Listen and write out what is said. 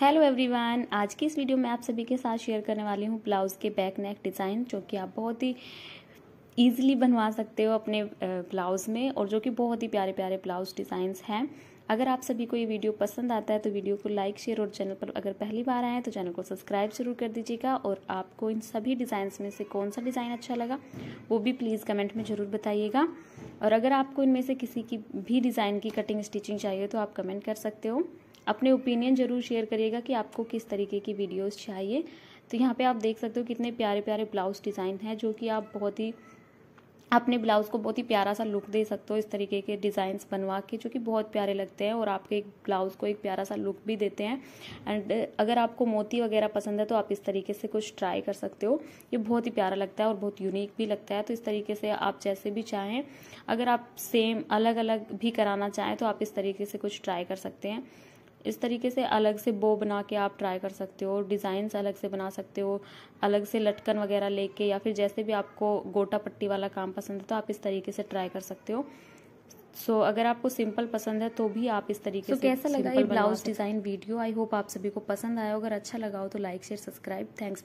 hello everyone आज की इस वीडियो में आप सभी के साथ शेयर करने वाली हूँ ब्लाउज़ के बैक नेक डिज़ाइन जो कि आप बहुत ही ईजिली बनवा सकते हो अपने ब्लाउज़ में और जो कि बहुत ही प्यारे प्यारे ब्लाउज़ डिज़ाइंस हैं अगर आप सभी को ये वीडियो पसंद आता है तो वीडियो को लाइक शेयर और चैनल पर अगर पहली बार आए तो चैनल को सब्सक्राइब जरूर कर दीजिएगा और आपको इन सभी डिज़ाइंस में से कौन सा डिज़ाइन अच्छा लगा वो भी प्लीज़ कमेंट में ज़रूर बताइएगा और अगर आपको इनमें से किसी की भी डिज़ाइन की कटिंग स्टिचिंग चाहिए तो आप कमेंट कर सकते हो अपने ओपिनियन ज़रूर शेयर करिएगा कि आपको किस तरीके की वीडियोस चाहिए तो यहाँ पे आप देख सकते हो कितने प्यारे प्यारे ब्लाउज डिज़ाइन हैं जो कि आप बहुत ही अपने ब्लाउज़ को बहुत ही प्यारा सा लुक दे सकते हो इस तरीके के डिज़ाइंस बनवा के जो कि बहुत प्यारे लगते हैं और आपके एक ब्लाउज़ को एक प्यारा सा लुक भी देते हैं एंड अगर आपको मोती वगैरह पसंद है तो आप इस तरीके से कुछ ट्राई कर सकते हो ये बहुत ही प्यारा लगता है और बहुत यूनिक भी लगता है तो इस तरीके से आप जैसे भी चाहें अगर आप सेम अलग अलग भी कराना चाहें तो आप इस तरीके से कुछ ट्राई कर सकते हैं इस तरीके से अलग से बो बना के आप ट्राई कर सकते हो डिज़ाइंस अलग से बना सकते हो अलग से लटकन वगैरह लेके या फिर जैसे भी आपको गोटा पट्टी वाला काम पसंद है तो आप इस तरीके से ट्राई कर सकते हो सो so, अगर आपको सिंपल पसंद है तो भी आप इस तरीके so, से कैसा लगा ये blouse design video I hope आप सभी को पसंद आया अगर अच्छा लगा हो तो लाइक शेयर सब्सक्राइब थैंक्स